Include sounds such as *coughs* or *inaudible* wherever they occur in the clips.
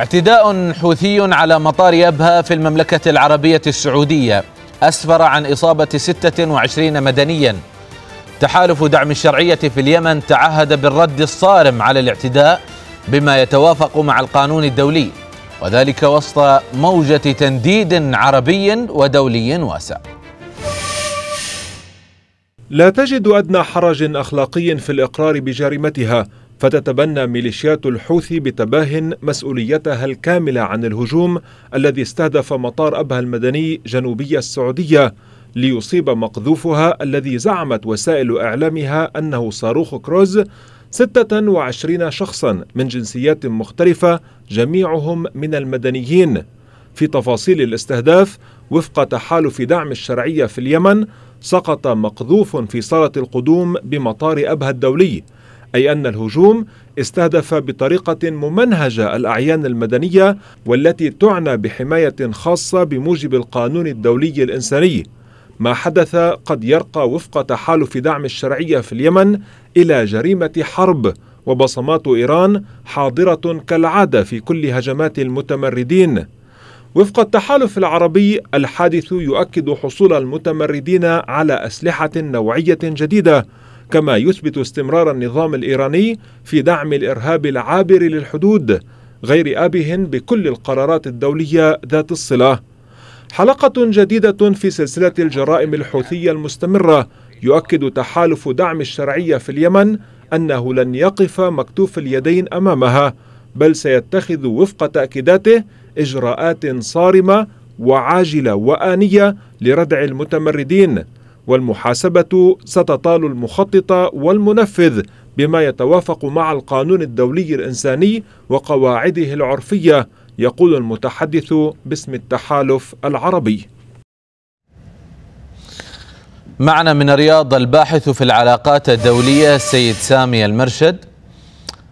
اعتداء حوثي على مطار يبهى في المملكة العربية السعودية أسفر عن إصابة 26 مدنيا تحالف دعم الشرعية في اليمن تعهد بالرد الصارم على الاعتداء بما يتوافق مع القانون الدولي وذلك وسط موجة تنديد عربي ودولي واسع لا تجد أدنى حرج أخلاقي في الإقرار بجريمتها فتتبنى ميليشيات الحوثي بتباه مسؤوليتها الكاملة عن الهجوم الذي استهدف مطار أبها المدني جنوبي السعودية ليصيب مقذوفها الذي زعمت وسائل إعلامها أنه صاروخ كروز 26 شخصا من جنسيات مختلفة جميعهم من المدنيين في تفاصيل الاستهداف وفق تحالف دعم الشرعية في اليمن سقط مقذوف في صالة القدوم بمطار أبها الدولي أي أن الهجوم استهدف بطريقة ممنهجة الأعيان المدنية والتي تعنى بحماية خاصة بموجب القانون الدولي الإنساني ما حدث قد يرقى وفق تحالف دعم الشرعية في اليمن إلى جريمة حرب وبصمات إيران حاضرة كالعادة في كل هجمات المتمردين وفق التحالف العربي الحادث يؤكد حصول المتمردين على أسلحة نوعية جديدة كما يثبت استمرار النظام الايراني في دعم الارهاب العابر للحدود غير آبه بكل القرارات الدولية ذات الصلة. حلقة جديدة في سلسلة الجرائم الحوثية المستمرة يؤكد تحالف دعم الشرعية في اليمن أنه لن يقف مكتوف اليدين أمامها بل سيتخذ وفق تأكيداته إجراءات صارمة وعاجلة وآنية لردع المتمردين والمحاسبة ستطال المخطط والمنفذ بما يتوافق مع القانون الدولي الإنساني وقواعده العرفية يقول المتحدث باسم التحالف العربي معنا من الرياض الباحث في العلاقات الدولية السيد سامي المرشد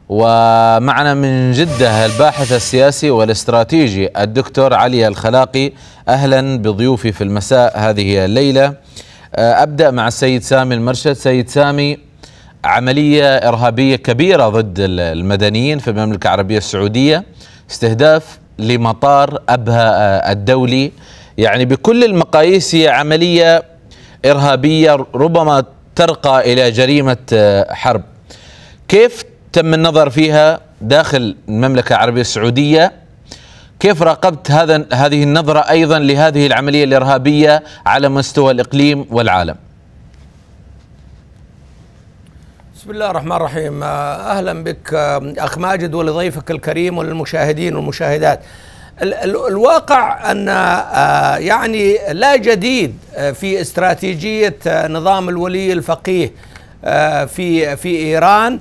ومعنا من جدة الباحث السياسي والاستراتيجي الدكتور علي الخلاقي أهلا بضيوفي في المساء هذه الليلة آه، ابدا مع السيد سامي المرشد سيد سامي عمليه ارهابيه كبيره ضد المدنيين في المملكه العربيه السعوديه استهداف لمطار ابها آه، الدولي يعني بكل المقاييس هي عمليه ارهابيه ربما ترقى الى جريمه آه، حرب كيف تم النظر فيها داخل المملكه العربيه السعوديه كيف راقبت هذا هذه النظرة أيضا لهذه العملية الإرهابية على مستوى الإقليم والعالم بسم الله الرحمن الرحيم آه، أهلا بك آه، أخ ماجد ولضيفك الكريم وللمشاهدين والمشاهدات الواقع أن آه، يعني لا جديد في استراتيجية نظام الولي الفقيه في في إيران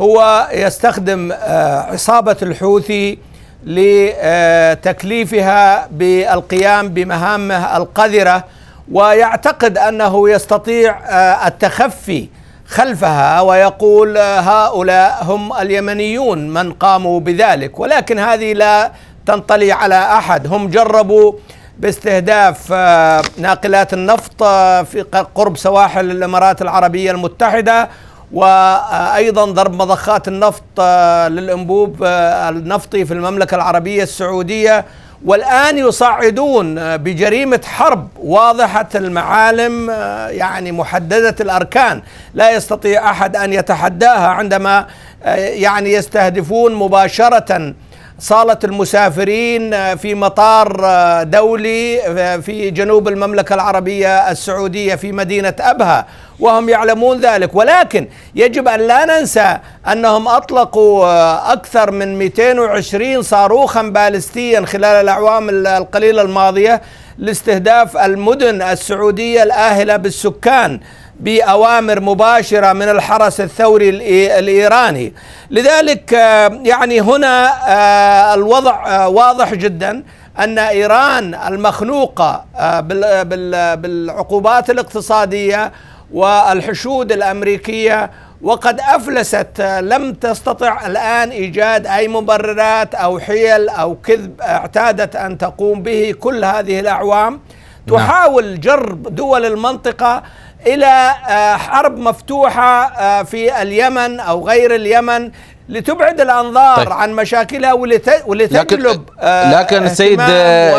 هو يستخدم عصابة الحوثي لتكليفها بالقيام بمهامه القذره ويعتقد انه يستطيع آه، التخفي خلفها ويقول آه، هؤلاء هم اليمنيون من قاموا بذلك ولكن هذه لا تنطلي على احد هم جربوا باستهداف آه، ناقلات النفط في قرب سواحل الامارات العربيه المتحده وأيضا ضرب مضخات النفط آه، للأنبوب آه، النفطي في المملكة العربية السعودية والآن يصعدون آه، بجريمة حرب واضحة المعالم يعني محددة الأركان لا يستطيع أحد أن يتحداها عندما يعني يستهدفون مباشرة صالة المسافرين في مطار دولي في جنوب المملكة العربية السعودية في مدينة أبها وهم يعلمون ذلك ولكن يجب أن لا ننسى أنهم أطلقوا آه، أكثر من 220 صاروخا بالستيا خلال الأعوام القليلة الماضية لاستهداف المدن السعودية الآهلة بالسكان بأوامر مباشرة من الحرس الثوري الإيراني لذلك آه، يعني هنا آه، الوضع واضح جدا أن إيران المخنوقة بالعقوبات الاقتصادية والحشود الأمريكية وقد أفلست لم تستطع الآن إيجاد أي مبررات أو حيل أو كذب اعتادت أن تقوم به كل هذه الأعوام نعم. تحاول جرب دول المنطقة إلى آه، حرب مفتوحة آه، في اليمن أو غير اليمن لتبعد الانظار طيب. عن مشاكلها ولتجلب لكن, آه، لكن السيد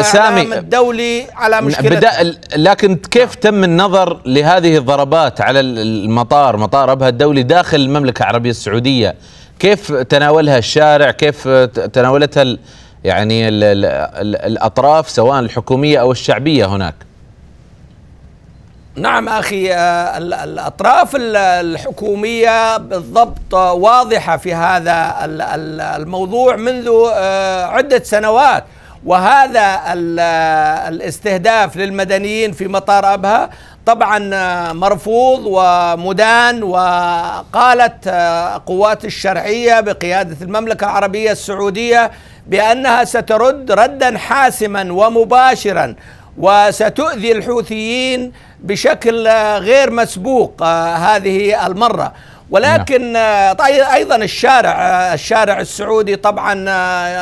سامي الدولي على مشكلة لكن كيف تم النظر لهذه الضربات على المطار مطار ابها الدولي داخل المملكه العربيه السعوديه كيف تناولها الشارع كيف تناولتها يعني ال ال الاطراف سواء الحكوميه او الشعبيه هناك نعم أخي آه، الأطراف الحكومية بالضبط واضحة في هذا الموضوع منذ آه، عدة سنوات وهذا آه، الاستهداف للمدنيين في مطار أبها طبعا مرفوض ومدان وقالت قوات الشرعية بقيادة المملكة العربية السعودية بأنها سترد ردا حاسما ومباشرا وستؤذي الحوثيين بشكل آه، غير مسبوق آه، هذه المرة ولكن نعم. آه، ايضا الشارع الشارع السعودي طبعا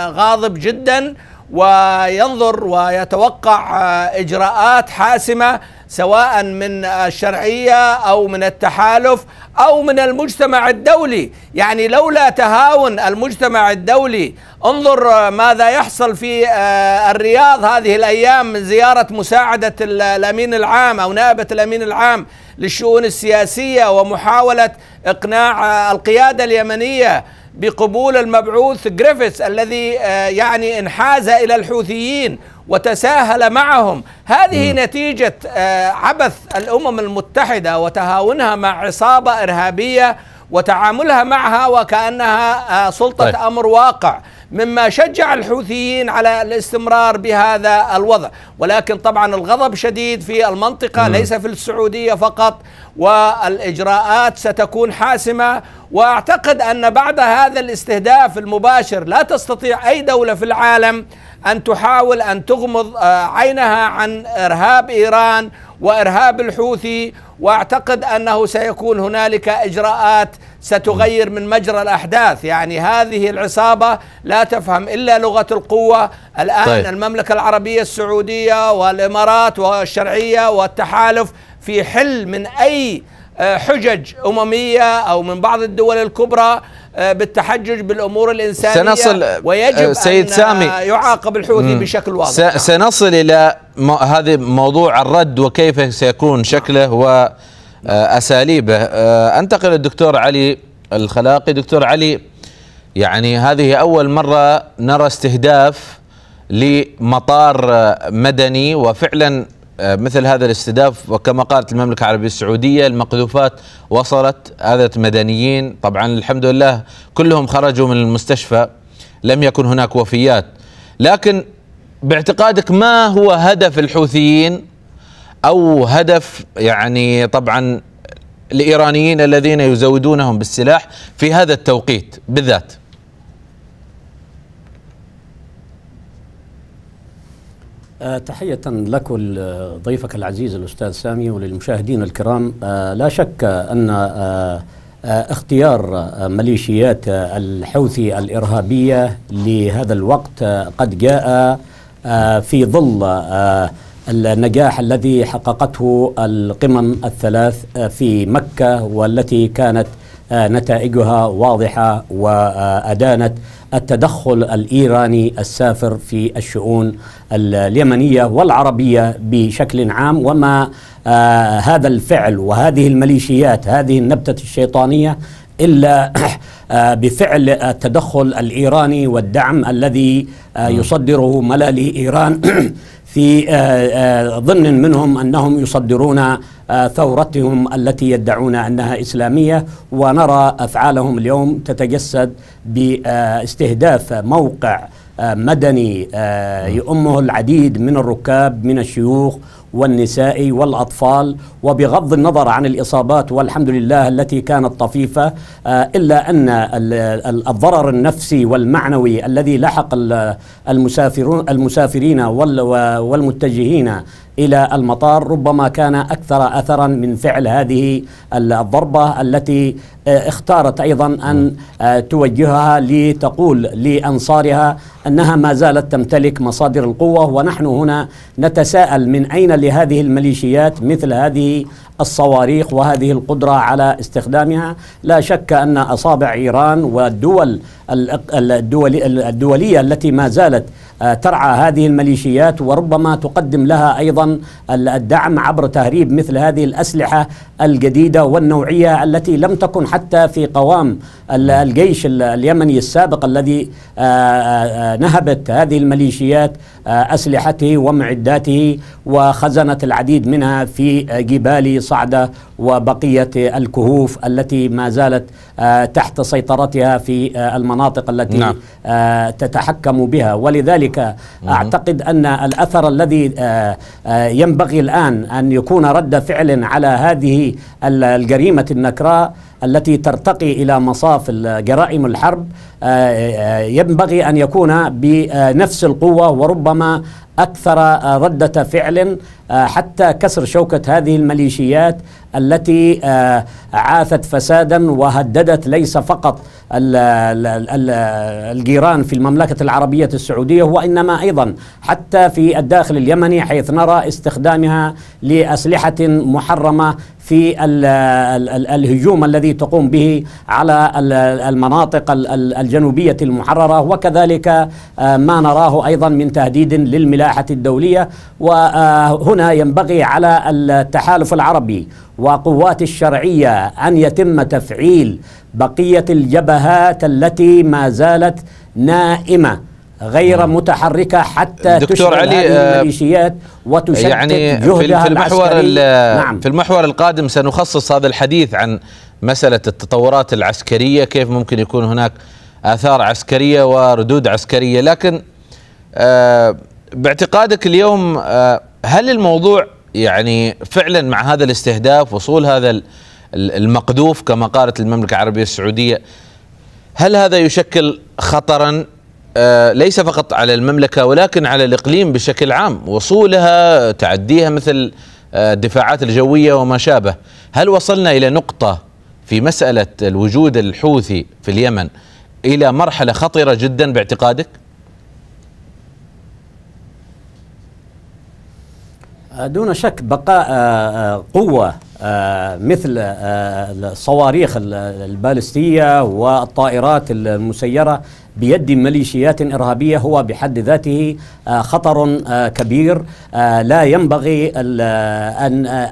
غاضب جدا وينظر ويتوقع اجراءات حاسمه سواء من الشرعيه او من التحالف او من المجتمع الدولي، يعني لولا تهاون المجتمع الدولي انظر ماذا يحصل في آه، الرياض هذه الايام من زياره مساعده الامين العام او نائبه الامين العام للشؤون السياسيه ومحاوله اقناع آه، القياده اليمنيه بقبول المبعوث جريفيث الذي آه، يعني انحاز الى الحوثيين وتساهل معهم هذه م. نتيجه آه، عبث الامم المتحده وتهاونها مع عصابه ارهابيه وتعاملها معها وكانها آه، سلطه طيب. امر واقع مما شجع الحوثيين على الاستمرار بهذا الوضع ولكن طبعا الغضب شديد في المنطقة ليس في السعودية فقط والإجراءات ستكون حاسمة وأعتقد أن بعد هذا الاستهداف المباشر لا تستطيع أي دولة في العالم أن تحاول أن تغمض آه، عينها عن إرهاب إيران وإرهاب الحوثي واعتقد انه سيكون هنالك اجراءات ستغير من مجرى الاحداث يعني هذه العصابه لا تفهم الا لغه القوه الان طيب. المملكه العربيه السعوديه والامارات والشرعيه والتحالف في حل من اي آه، حجج أممية أو من بعض الدول الكبرى آه، بالتحجج بالأمور الإنسانية سنصل ويجب آه، سيد أن سامي يعاقب الحوثي بشكل واضح نعم. سنصل إلى هذا موضوع الرد وكيف سيكون شكله وأساليبه أنتقل للدكتور علي الخلاقي دكتور علي يعني هذه أول مرة نرى استهداف لمطار مدني وفعلا آه، مثل هذا الاستهداف وكما قالت المملكة العربية السعودية المقذوفات وصلت هذا مدنيين طبعا الحمد لله كلهم خرجوا من المستشفى لم يكن هناك وفيات لكن باعتقادك ما هو هدف الحوثيين أو هدف يعني طبعا الإيرانيين الذين يزودونهم بالسلاح في هذا التوقيت بالذات آه، تحية لك ضيفك العزيز الأستاذ سامي وللمشاهدين الكرام آه، لا شك أن آه، اختيار ميليشيات الحوثي الإرهابية لهذا الوقت قد جاء في ظل النجاح الذي حققته القمم الثلاث في مكة والتي كانت آه، نتائجها واضحه وادانت التدخل الايراني السافر في الشؤون اليمنيه والعربيه بشكل عام وما آه، هذا الفعل وهذه الميليشيات هذه النبته الشيطانيه الا *coughs* آه، بفعل التدخل الايراني والدعم الذي نعم. يصدره ملالي ايران *coughs* في ظن منهم انهم يصدرون آه، ثورتهم التي يدعون انها اسلاميه ونرى افعالهم اليوم تتجسد باستهداف موقع آه، مدني آه، يؤمه العديد من الركاب من الشيوخ والنساء والأطفال وبغض النظر عن الإصابات والحمد لله التي كانت طفيفة إلا أن الضرر النفسي والمعنوي الذي لحق المسافرون المسافرين والمتجهين الى المطار ربما كان اكثر اثرا من فعل هذه الضربه التي آه، اختارت أيضا أن آه، توجهها لتقول لأنصارها أنها ما زالت تمتلك مصادر القوة ونحن هنا نتساءل من أين لهذه الميليشيات مثل هذه الصواريخ وهذه القدرة على استخدامها لا شك أن أصابع إيران والدول الدولية التي ما زالت آه، ترعى هذه الميليشيات وربما تقدم لها ايضا الدعم عبر تهريب مثل هذه الاسلحه الجديده والنوعيه التي لم تكن حتى في قوام الجيش اليمني السابق الذي آه، آه، آه، نهبت هذه الميليشيات أسلحته ومعداته وخزنت العديد منها في جبال صعدة وبقية الكهوف التي ما زالت تحت سيطرتها في المناطق التي نعم. تتحكم بها ولذلك أعتقد أن الأثر الذي ينبغي الآن أن يكون رد فعل على هذه الجريمة النكراء التي ترتقي إلى مصاف جرائم الحرب آه، آه، ينبغي أن يكون بنفس القوة وربما أكثر آه، ردة فعل حتى كسر شوكة هذه الميليشيات التي عاثت فسادا وهددت ليس فقط الجيران في المملكة العربية السعودية وإنما أيضا حتى في الداخل اليمني حيث نرى استخدامها لأسلحة محرمة في الهجوم الذي تقوم به على المناطق الجنوبية الجنوبية المحررة وكذلك آه، ما نراه أيضا من تهديد للملاحة الدولية وهنا آه، ينبغي على التحالف العربي وقوات الشرعية أن يتم تفعيل بقية الجبهات التي ما زالت نائمة غير نعم. متحركة حتى دكتور علي آه، الميليشيات وتشتت يعني جهدها في المحور نعم في المحور القادم سنخصص هذا الحديث عن مسألة التطورات العسكرية كيف ممكن يكون هناك آثار عسكرية وردود عسكرية لكن آه، باعتقادك اليوم آه، هل الموضوع يعني فعلا مع هذا الاستهداف وصول هذا المقذوف كما قالت المملكة العربية السعودية هل هذا يشكل خطرا آه، ليس فقط على المملكة ولكن على الإقليم بشكل عام وصولها تعديها مثل الدفاعات الجوية وما شابه هل وصلنا إلى نقطة في مسألة الوجود الحوثي في اليمن الى مرحله خطيره جدا باعتقادك؟ دون شك بقاء آه، آه، قوة آه، مثل الصواريخ البالستية والطائرات المسيرة بيد ميليشيات إرهابية هو بحد ذاته خطر كبير لا ينبغي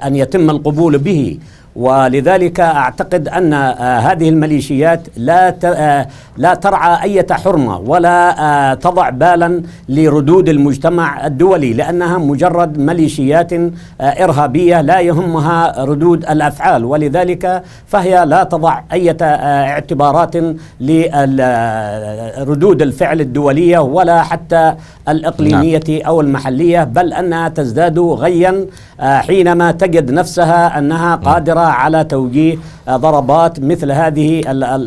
أن يتم القبول به ولذلك اعتقد ان آه، هذه الميليشيات لا آه، لا ترعى اي حرمه ولا آه، تضع بالا لردود المجتمع الدولي لانها مجرد ميليشيات ارهابيه لا يهمها ردود الافعال ولذلك فهي لا تضع اي اعتبارات لردود الفعل الدوليه ولا حتى الاقليميه نعم. او المحليه بل انها تزداد غيا حينما تجد نفسها انها نعم. قادره على توجيه آه، ضربات مثل هذه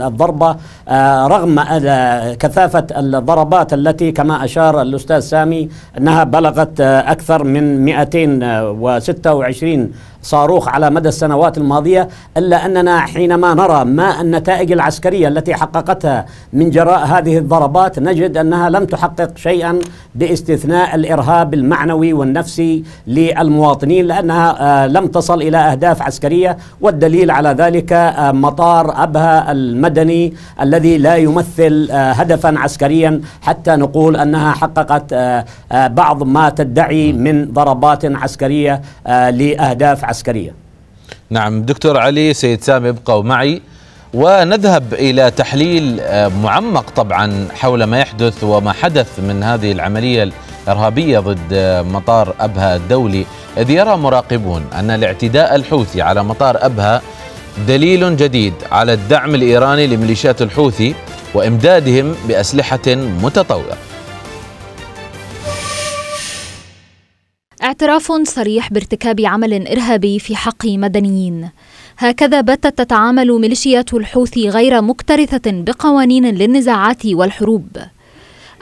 الضربة آه، رغم آه، كثافة الضربات التي كما أشار الأستاذ سامي أنها بلغت أكثر من 226 صاروخ على مدى السنوات الماضية إلا أننا حينما نرى ما النتائج العسكرية التي حققتها من جراء هذه الضربات نجد أنها لم تحقق شيئا باستثناء الإرهاب المعنوي والنفسي للمواطنين لأنها آه، لم تصل إلى أهداف عسكرية والدليل على ذلك آه، مطار أبها المدني الذي لا يمثل آه، هدفا عسكريا حتى نقول أنها حققت بعض ما تدعي نعم. من ضربات عسكرية لأهداف عسكرية العسكرية نعم دكتور علي سيد سامي ابقوا معي ونذهب إلى تحليل آه، معمق طبعا حول ما يحدث وما حدث من هذه العملية الإرهابية ضد آه، مطار أبها الدولي إذ يرى مراقبون أن الاعتداء الحوثي على مطار أبها دليل جديد على الدعم الإيراني لميليشيات الحوثي وإمدادهم بأسلحة متطورة اعتراف صريح بارتكاب عمل إرهابي في حق مدنيين هكذا باتت تتعامل ميليشيات الحوثي غير مكترثة بقوانين للنزاعات والحروب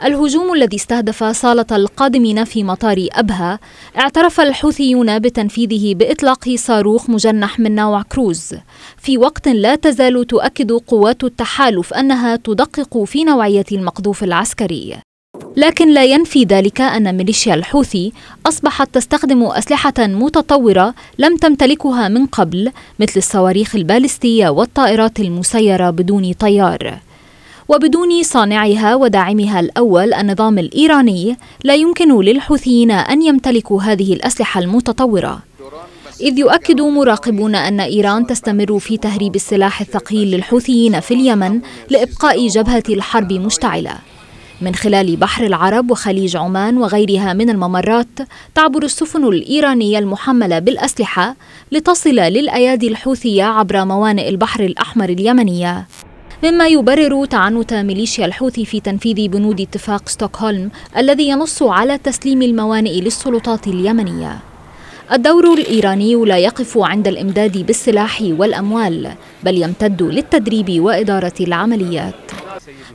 الهجوم الذي استهدف صالة القادمين في مطار أبها اعترف الحوثيون بتنفيذه بإطلاق صاروخ مجنح من نوع كروز في وقت لا تزال تؤكد قوات التحالف أنها تدقق في نوعية المقذوف العسكري لكن لا ينفي ذلك أن ميليشيا الحوثي أصبحت تستخدم أسلحة متطورة لم تمتلكها من قبل مثل الصواريخ البالستية والطائرات المسيرة بدون طيار وبدون صانعها وداعمها الأول النظام الإيراني لا يمكن للحوثيين أن يمتلكوا هذه الأسلحة المتطورة إذ يؤكد مراقبون أن إيران تستمر في تهريب السلاح الثقيل للحوثيين في اليمن لإبقاء جبهة الحرب مشتعلة من خلال بحر العرب وخليج عمان وغيرها من الممرات تعبر السفن الإيرانية المحملة بالأسلحة لتصل للأيادي الحوثية عبر موانئ البحر الأحمر اليمنية مما يبرر تعنت ميليشيا الحوثي في تنفيذ بنود اتفاق ستوكهولم الذي ينص على تسليم الموانئ للسلطات اليمنية الدور الإيراني لا يقف عند الإمداد بالسلاح والأموال بل يمتد للتدريب وإدارة العمليات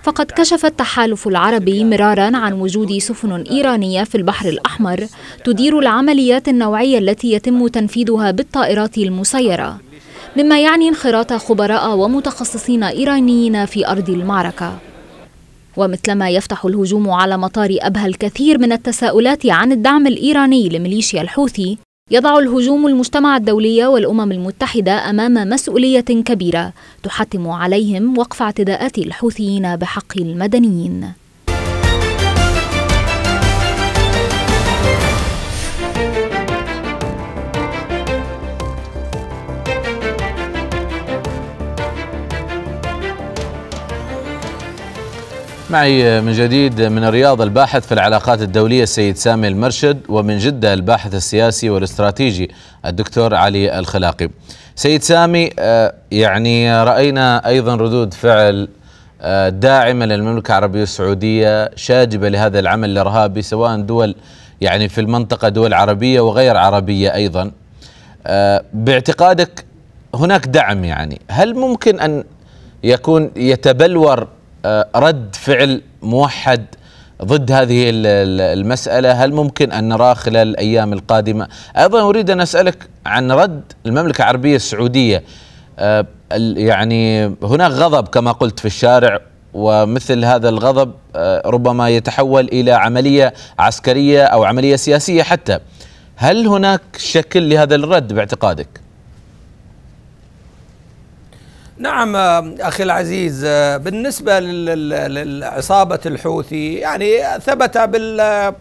فقد كشف التحالف العربي مرارا عن وجود سفن إيرانية في البحر الأحمر تدير العمليات النوعية التي يتم تنفيذها بالطائرات المسيرة مما يعني انخراط خبراء ومتخصصين إيرانيين في أرض المعركة ومثلما يفتح الهجوم على مطار أبها الكثير من التساؤلات عن الدعم الإيراني لميليشيا الحوثي يضع الهجوم المجتمع الدولي والأمم المتحدة أمام مسؤولية كبيرة تحتم عليهم وقف اعتداءات الحوثيين بحق المدنيين معي من جديد من الرياض الباحث في العلاقات الدولية السيد سامي المرشد ومن جدة الباحث السياسي والاستراتيجي الدكتور علي الخلاقي سيد سامي آه، يعني رأينا أيضا ردود فعل آه، داعمة للمملكة العربية السعودية شاجبة لهذا العمل الإرهابي سواء دول يعني في المنطقة دول عربية وغير عربية أيضا آه، باعتقادك هناك دعم يعني هل ممكن أن يكون يتبلور آه، رد فعل موحد ضد هذه المسألة هل ممكن أن نراه خلال الأيام القادمة أيضا أريد أن أسألك عن رد المملكة العربية السعودية آه، يعني هناك غضب كما قلت في الشارع ومثل هذا الغضب آه، ربما يتحول إلى عملية عسكرية أو عملية سياسية حتى هل هناك شكل لهذا الرد باعتقادك؟ نعم آه، أخي العزيز آه، بالنسبة لعصابة الحوثي يعني ثبت بال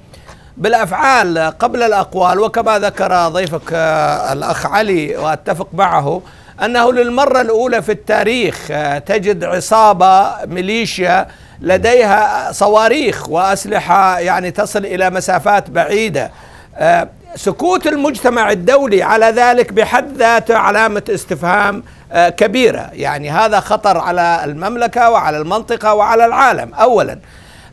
بالأفعال قبل الأقوال وكما ذكر ضيفك آه، الأخ علي وأتفق معه أنه للمرة الأولى في التاريخ تجد عصابة ميليشيا لديها صواريخ وأسلحة يعني تصل إلى مسافات بعيدة سكوت المجتمع الدولي على ذلك بحد ذاته علامة استفهام آه، كبيرة يعني هذا خطر على المملكة وعلى المنطقة وعلى العالم أولا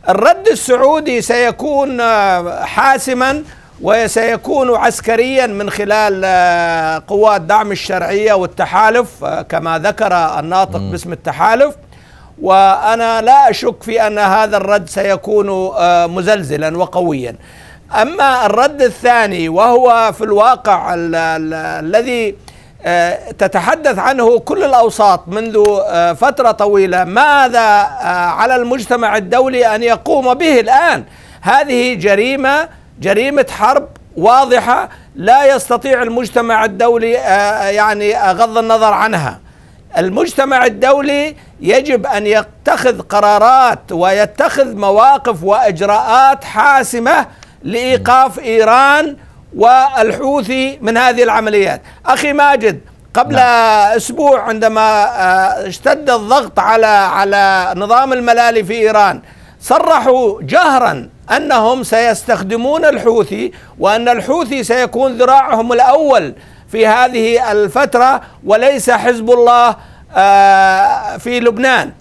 الرد السعودي سيكون آه، حاسما وسيكون عسكريا من خلال آه، قوات دعم الشرعية والتحالف كما ذكر الناطق باسم التحالف وأنا لا أشك في أن هذا الرد سيكون مزلزلا وقويا أما الرد الثاني وهو في الواقع الذي آه، تتحدث عنه كل الاوساط منذ آه، فتره طويله ماذا آه، على المجتمع الدولي ان يقوم به الان هذه جريمه جريمه حرب واضحه لا يستطيع المجتمع الدولي يعني غض النظر عنها المجتمع الدولي يجب ان يتخذ قرارات ويتخذ مواقف واجراءات حاسمه لايقاف ايران والحوثي من هذه العمليات أخي ماجد قبل لا. نعم. أسبوع عندما آه، اشتد الضغط على على نظام الملالي في إيران صرحوا جهرا أنهم سيستخدمون الحوثي وأن الحوثي سيكون ذراعهم الأول في هذه الفترة وليس حزب الله آه، في لبنان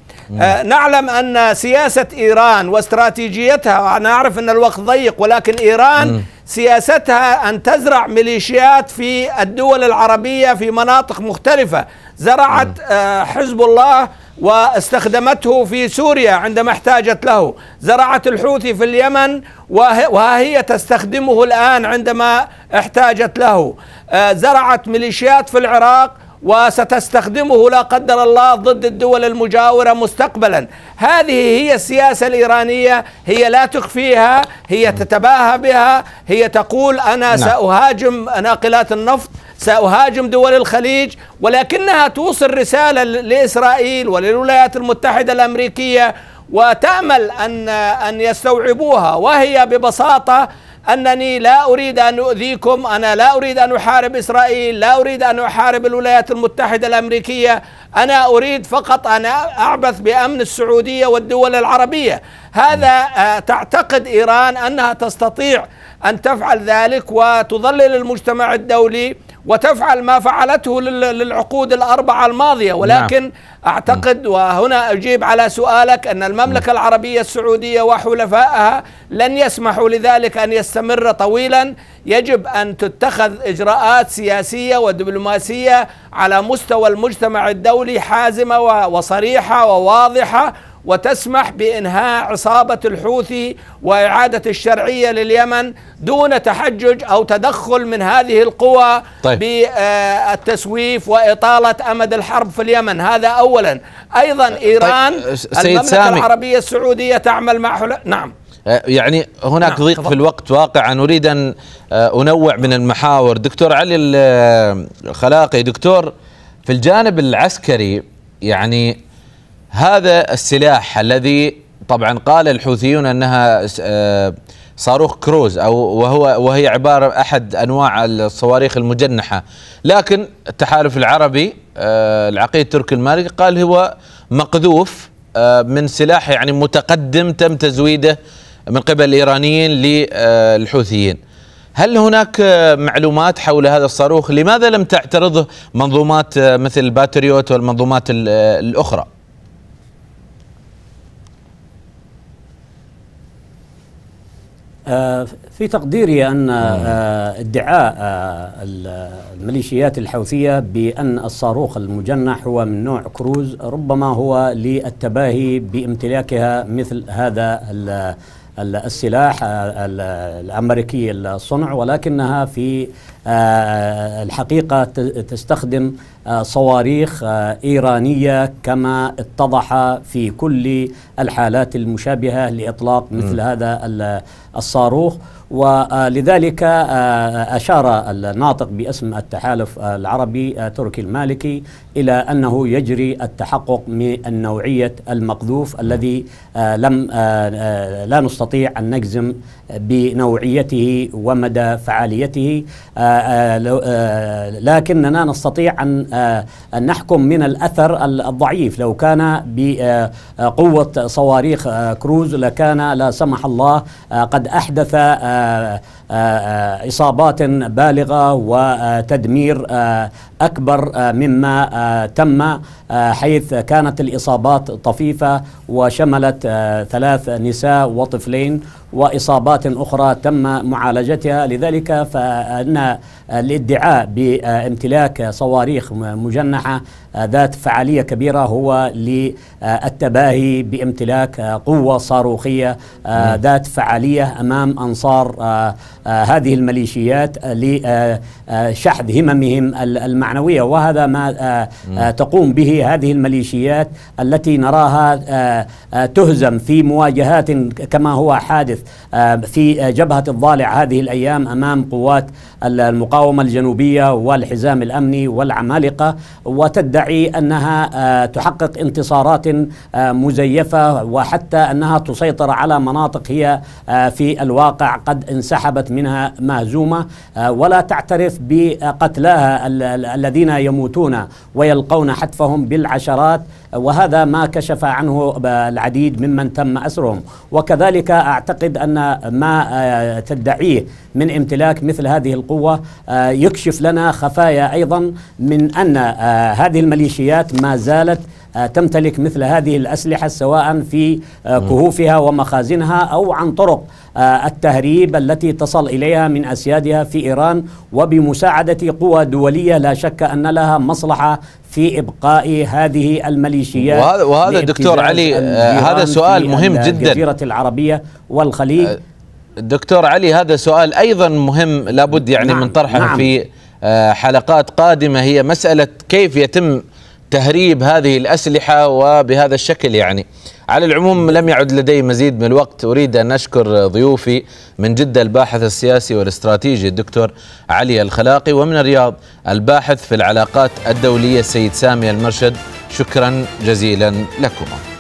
آه، نعلم أن سياسة إيران واستراتيجيتها أنا أعرف أن الوقت ضيق ولكن إيران سياستها أن تزرع ميليشيات في الدول العربية في مناطق مختلفة زرعت آه، حزب الله واستخدمته في سوريا عندما احتاجت له زرعت الحوثي في اليمن وها هي تستخدمه الآن عندما احتاجت له آه، زرعت ميليشيات في العراق وستستخدمه لا قدر الله ضد الدول المجاوره مستقبلا هذه هي السياسه الايرانيه هي لا تخفيها هي تتباهى بها هي تقول انا نعم. ساهاجم ناقلات النفط ساهاجم دول الخليج ولكنها توصل رساله لاسرائيل وللولايات المتحده الامريكيه وتامل ان ان يستوعبوها وهي ببساطه أنني لا أريد أن أؤذيكم أنا لا أريد أن أحارب إسرائيل لا أريد أن أحارب الولايات المتحدة الأمريكية أنا أريد فقط أن أعبث بأمن السعودية والدول العربية هذا آه، تعتقد إيران أنها تستطيع أن تفعل ذلك وتضلل المجتمع الدولي وتفعل ما فعلته للعقود الأربعة الماضية نعم. ولكن نعم. أعتقد وهنا أجيب على سؤالك أن المملكة العربية السعودية وحلفائها لن يسمحوا لذلك أن يستمر طويلا يجب أن تتخذ إجراءات سياسية ودبلوماسية على مستوى المجتمع الدولي حازمة وصريحة وواضحة وتسمح بإنهاء عصابة الحوثي وإعادة الشرعية لليمن دون تحجج أو تدخل من هذه القوى طيب. بالتسويف وإطالة أمد الحرب في اليمن هذا أولا أيضا طيب، إيران طيب. المملكة سامي. العربية السعودية تعمل مع حل... نعم يعني هناك نعم. ضيق في الوقت واقعا أريد أن أنوع من المحاور دكتور علي الخلاقي دكتور في الجانب العسكري يعني هذا السلاح الذي طبعا قال الحوثيون انها آه، صاروخ كروز او وهو وهي عباره احد انواع الصواريخ المجنحه لكن التحالف العربي آه، العقيد تركي المالكي قال هو مقذوف آه، من سلاح يعني متقدم تم تزويده من قبل الايرانيين للحوثيين هل هناك معلومات حول هذا الصاروخ لماذا لم تعترضه منظومات مثل باتريوت والمنظومات الاخرى آه، في تقديري أن آه، ادعاء آه، الميليشيات الحوثية بأن الصاروخ المجنح هو من نوع كروز ربما هو للتباهي بامتلاكها مثل هذا السلاح الامريكي الصنع ولكنها في آه، الحقيقه تستخدم آه، صواريخ آه، ايرانيه كما اتضح في كل الحالات المشابهه لاطلاق مثل هذا الصاروخ ولذلك آه، أشار الناطق باسم التحالف العربي آه، تركي المالكي إلى أنه يجري التحقق من نوعية المقذوف الذي آه، لم لا نستطيع أن نجزم بنوعيته ومدى فعاليته آه، آه، آه، لكننا نستطيع أن نحكم من الأثر الضعيف لو كان بقوة صواريخ كروز لكان لا سمح الله قد أحدث إصابات بالغة وتدمير أكبر مما تم حيث كانت الإصابات طفيفة وشملت ثلاث نساء وطفلين واصابات اخرى تم معالجتها لذلك فان الادعاء آه، بامتلاك صواريخ مجنحة آه، ذات فعالية كبيرة هو للتباهي بامتلاك آه، قوة صاروخية نعم. ذات فعالية أمام أنصار هذه الميليشيات لشحذ هممهم المعنوية وهذا ما نعم. تقوم به هذه الميليشيات التي نراها تهزم في مواجهات كما هو حادث في جبهة الضالع هذه الأيام أمام قوات المقاومة المقاومة الجنوبية والحزام الأمني والعمالقة وتدعي أنها آه، تحقق انتصارات آه، مزيفة وحتى أنها تسيطر على مناطق هي آه، في الواقع قد انسحبت منها مهزومة ولا تعترف بقتلاها الذين يموتون ويلقون حتفهم بالعشرات وهذا ما كشف عنه العديد ممن تم أسرهم وكذلك أعتقد أن ما آه، تدعيه من امتلاك مثل هذه القوة آه، يكشف لنا خفايا أيضا من أن آه، هذه الميليشيات ما زالت تمتلك مثل هذه الأسلحة سواء في كهوفها ومخازنها أو عن طرق التهريب التي تصل إليها من أسيادها في إيران وبمساعدة قوى دولية لا شك أن لها مصلحة في ابقاء هذه الميليشيات وهذا, وهذا دكتور علي آه، هذا سؤال مهم جدا الجزيره العربيه والخليج آه، دكتور علي هذا سؤال ايضا مهم لابد يعني نعم من طرحه نعم في آه، حلقات قادمه هي مساله كيف يتم تهريب هذه الأسلحة وبهذا الشكل يعني على العموم لم يعد لدي مزيد من الوقت أريد أن أشكر ضيوفي من جدة الباحث السياسي والاستراتيجي الدكتور علي الخلاقي ومن الرياض الباحث في العلاقات الدولية السيد سامي المرشد شكرا جزيلا لكم